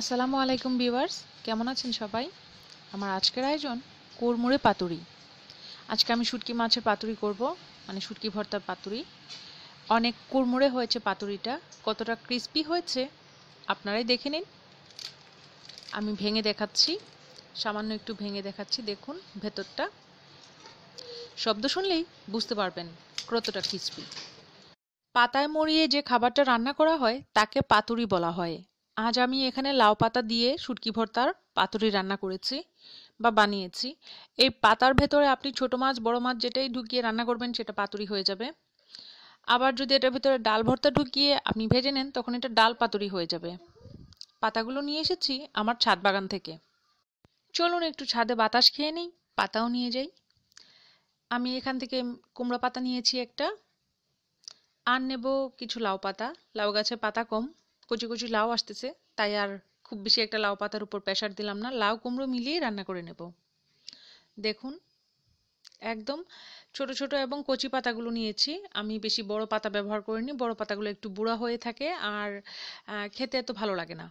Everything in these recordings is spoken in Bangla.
আসসালামু আলাইকুম ভিউয়ার্স কেমন আছেন সবাই আমার আজকের আয়োজন কোরমুড়ে পাতুরি আজকে আমি শুটকি মাছের পাতুরি করব মানে শুটকি ভর্তার পাতুরি অনেক কোরমুড়ে হয়েছে পাতুরিটা কতটা ক্রিস্পি হয়েছে আপনারাই দেখে নিন আমি ভেঙে দেখাচ্ছি সামান্য একটু ভেঙে দেখাচ্ছি দেখুন ভেতরটা শব্দ শুনলেই বুঝতে পারবেন কতটা ক্রিস্পি পাতায় মরিয়ে যে খাবারটা রান্না করা হয় তাকে পাতুরি বলা হয় আজ আমি এখানে লাউ পাতা দিয়ে শুটকি ভর্তার পাতুরি রান্না করেছি বা বানিয়েছি এই পাতার ভেতরে আপনি ছোট মাছ বড় মাছ যেটাই ঢুকিয়ে রান্না করবেন সেটা পাতুরি হয়ে যাবে আবার যদি এটার ভিতরে ডাল ভর্তা ঢুকিয়ে আপনি ভেজে নেন তখন এটা ডাল পাতুরি হয়ে যাবে পাতাগুলো নিয়ে এসেছি আমার ছাদ বাগান থেকে চলুন একটু ছাদে বাতাস খেয়ে নিই পাতাও নিয়ে যাই আমি এখান থেকে কুমড়ো পাতা নিয়েছি একটা আর নেব কিছু লাউ পাতা লাউ গাছে পাতা কম কচি কচি লাউ আসতেছে তাই আর খুব বেশি একটা লাউ পাতার উপর প্রেশার দিলাম না লাউ কুমড়ো মিলিয়ে রান্না করে নেব দেখুন একদম ছোট ছোট এবং কচি পাতাগুলো নিয়েছি আমি বেশি বড় পাতা ব্যবহার করিনি বড় পাতাগুলো একটু বুড়া হয়ে থাকে আর খেতে এত ভালো লাগে না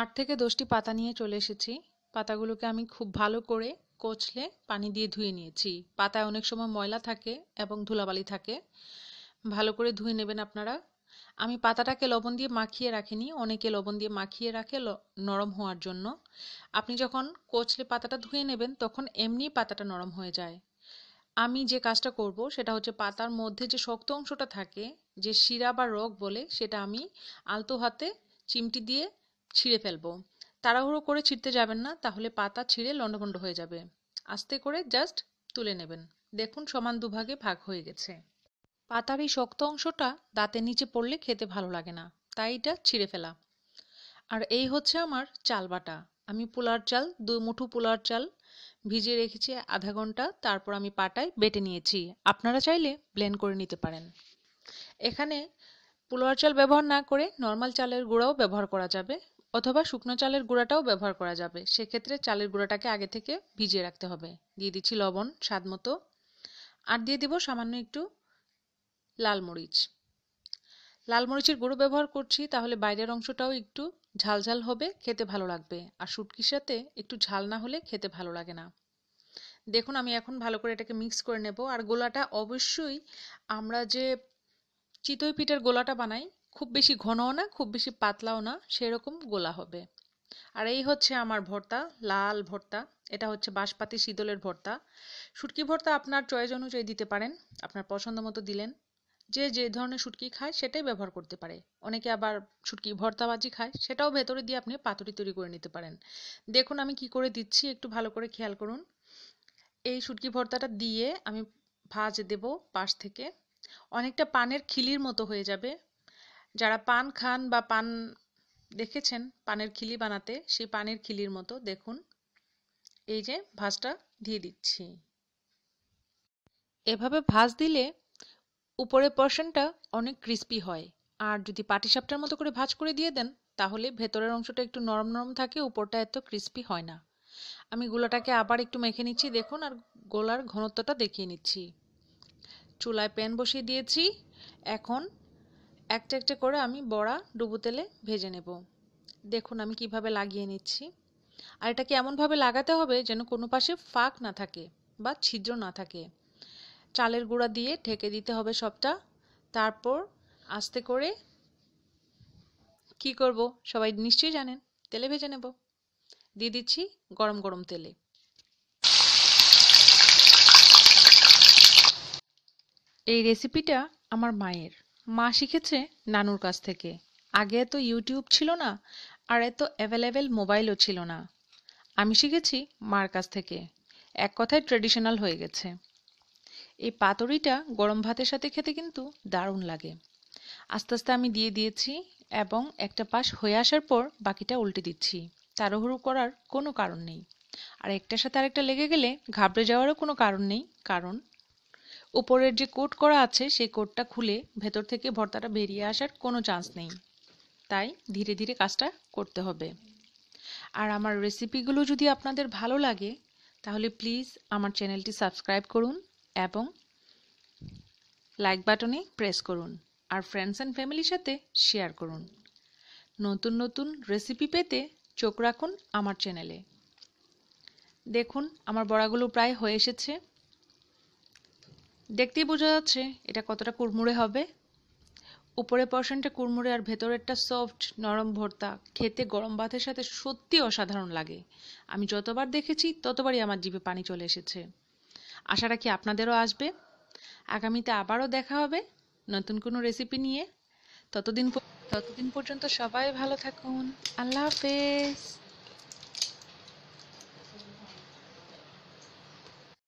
আট থেকে দশটি পাতা নিয়ে চলে এসেছি পাতাগুলোকে আমি খুব ভালো করে কোচলে পানি দিয়ে ধুয়ে নিয়েছি পাতায় অনেক সময় ময়লা থাকে এবং ধুলাবালি থাকে ভালো করে ধুয়ে নেবেন আপনারা আমি পাতাটাকে লবণ দিয়ে মাখিয়ে রাখিনি অনেকে লবণ দিয়ে মাখিয়ে রাখে নরম হওয়ার জন্য আপনি যখন কচলে পাতাটা ধুয়ে নেবেন তখন এমনি পাতাটা নরম হয়ে যায় আমি যে কাজটা করব সেটা হচ্ছে পাতার মধ্যে যে শক্ত অংশটা থাকে যে শিরা বা রগ বলে সেটা আমি আলতো হাতে চিমটি দিয়ে ছিঁড়ে ফেলবো তাড়াহুড়ো করে ছিঁড়তে যাবেন না তাহলে পাতা ছিঁড়ে লণ্ডভণ্ড হয়ে যাবে আস্তে করে জাস্ট তুলে নেবেন দেখুন সমান দুভাগে ভাগ হয়ে গেছে পাতার এই শক্ত অংশটা দাঁতের নিচে পড়লে খেতে ভালো লাগে না তাই এটা ছিঁড়ে ফেলা আর এই হচ্ছে আমার চাল বাটা আমি পোলার চাল দুই মুঠো পোলার চাল ভিজিয়ে রেখেছি আধা ঘন্টা তারপর আমি পাটায় বেটে নিয়েছি আপনারা চাইলে ব্লেন্ড করে নিতে পারেন এখানে পোলার চাল ব্যবহার না করে নর্মাল চালের গুঁড়াও ব্যবহার করা যাবে অথবা শুকনো চালের গুঁড়াটাও ব্যবহার করা যাবে সেক্ষেত্রে চালের গুঁড়াটাকে আগে থেকে ভিজিয়ে রাখতে হবে দিয়ে দিচ্ছি লবণ স্বাদ মতো আর দিয়ে দিব সামান্য একটু লাল মরিচ লাল মরিচের গুঁড়ো ব্যবহার করছি তাহলে বাইরের অংশটাও একটু ঝালঝাল হবে খেতে ভালো লাগবে আর শুটকির সাথে একটু ঝাল না হলে খেতে ভালো লাগে না দেখুন আমি এখন ভালো করে এটাকে মিক্স করে নেব আর গোলাটা অবশ্যই আমরা যে চিতই পিঠার গোলাটা বানাই খুব বেশি ঘনও না খুব বেশি পাতলাও না সেরকম গোলা হবে আর এই হচ্ছে আমার ভর্তা লাল ভর্তা এটা হচ্ছে বাঁশপাতি শীতলের ভর্তা শুটকি ভর্তা আপনার চয়েস অনুযায়ী দিতে পারেন আপনার পছন্দ মতো দিলেন যে যে ধরনের শুটকি খায় সেটাই ব্যবহার করতে পারে অনেকে আবার শুটকি ভর্তাবাজি খায় সেটাও ভেতরে দিয়ে আপনি পাতুরি তৈরি করে নিতে পারেন দেখুন আমি কি করে দিচ্ছি একটু ভালো করে খেয়াল করুন এই শুটকি ভর্তাটা দিয়ে আমি ভাজ দেব পাশ থেকে অনেকটা পানের খিলির মতো হয়ে যাবে যারা পান খান বা পান দেখেছেন পানের খিলি বানাতে সেই পানের খিলির মতো দেখুন এই যে ভাজটা দিয়ে দিচ্ছি এভাবে ভাজ দিলে উপরের পর্শনটা অনেক ক্রিস্পি হয় আর যদি পাটিসাপটার মতো করে ভাজ করে দিয়ে দেন তাহলে ভেতরের অংশটা একটু নরম নরম থাকে উপরটা এত ক্রিস্পি হয় না আমি গুলোটাকে আবার একটু মেখে নিচ্ছি দেখুন আর গোলার ঘনত্বটা দেখিয়ে নিচ্ছি চুলায় প্যান বসিয়ে দিয়েছি এখন একটা একটা করে আমি বড়া ডুবু তেলে ভেজে নেব দেখুন আমি কিভাবে লাগিয়ে নিচ্ছি আর এটাকে এমনভাবে লাগাতে হবে যেন কোনো পাশে ফাঁক না থাকে বা ছিদ্র না থাকে চালের গুঁড়া দিয়ে ঢেকে দিতে হবে সবটা তারপর আস্তে করে কি করব সবাই নিশ্চয়ই জানেন তেলে ভেজে নেব দিয়ে দিচ্ছি গরম গরম তেলে এই রেসিপিটা আমার মায়ের মা শিখেছে নানুর কাছ থেকে আগে এত ইউটিউব ছিল না আর এত অ্যাভেলেবেল মোবাইলও ছিল না আমি শিখেছি মার কাছ থেকে এক কথায় ট্রেডিশনাল হয়ে গেছে এই পাতরিটা গরম ভাতের সাথে খেতে কিন্তু দারুণ লাগে আস্তে আস্তে আমি দিয়ে দিয়েছি এবং একটা পাশ হয়ে আসার পর বাকিটা উল্টে দিচ্ছি তাড়াহুড়ো করার কোনো কারণ নেই আর একটার সাথে আরেকটা লেগে গেলে ঘাবড়ে যাওয়ারও কোনো কারণ নেই কারণ উপরের যে কোট করা আছে সেই কোটটা খুলে ভেতর থেকে ভর্তাটা বেরিয়ে আসার কোনো চান্স নেই তাই ধীরে ধীরে কাজটা করতে হবে আর আমার রেসিপিগুলো যদি আপনাদের ভালো লাগে তাহলে প্লিজ আমার চ্যানেলটি সাবস্ক্রাইব করুন এবং লাইক বাটনে প্রেস করুন আর ফ্রেন্ডস অ্যান্ড ফ্যামিলির সাথে শেয়ার করুন নতুন নতুন রেসিপি পেতে চোখ রাখুন আমার চ্যানেলে দেখুন আমার বড়াগুলো প্রায় হয়ে এসেছে দেখতেই বোঝা যাচ্ছে এটা কতটা কুড়মুড়ে হবে উপরে পশনটা কুড়মুড়ে আর ভেতরেরটা সফট নরম ভর্তা খেতে গরম ভাতের সাথে সত্যি অসাধারণ লাগে আমি যতবার দেখেছি ততবারই আমার জিভে পানি চলে এসেছে আশা রাখি আপনাদেরও আসবে আগামীতে আবারও দেখা হবে নতুন কোনো রেসিপি নিয়ে ততদিন ততদিন পর্যন্ত সবাই ভালো থাকুন আল্লাহ হাফেজ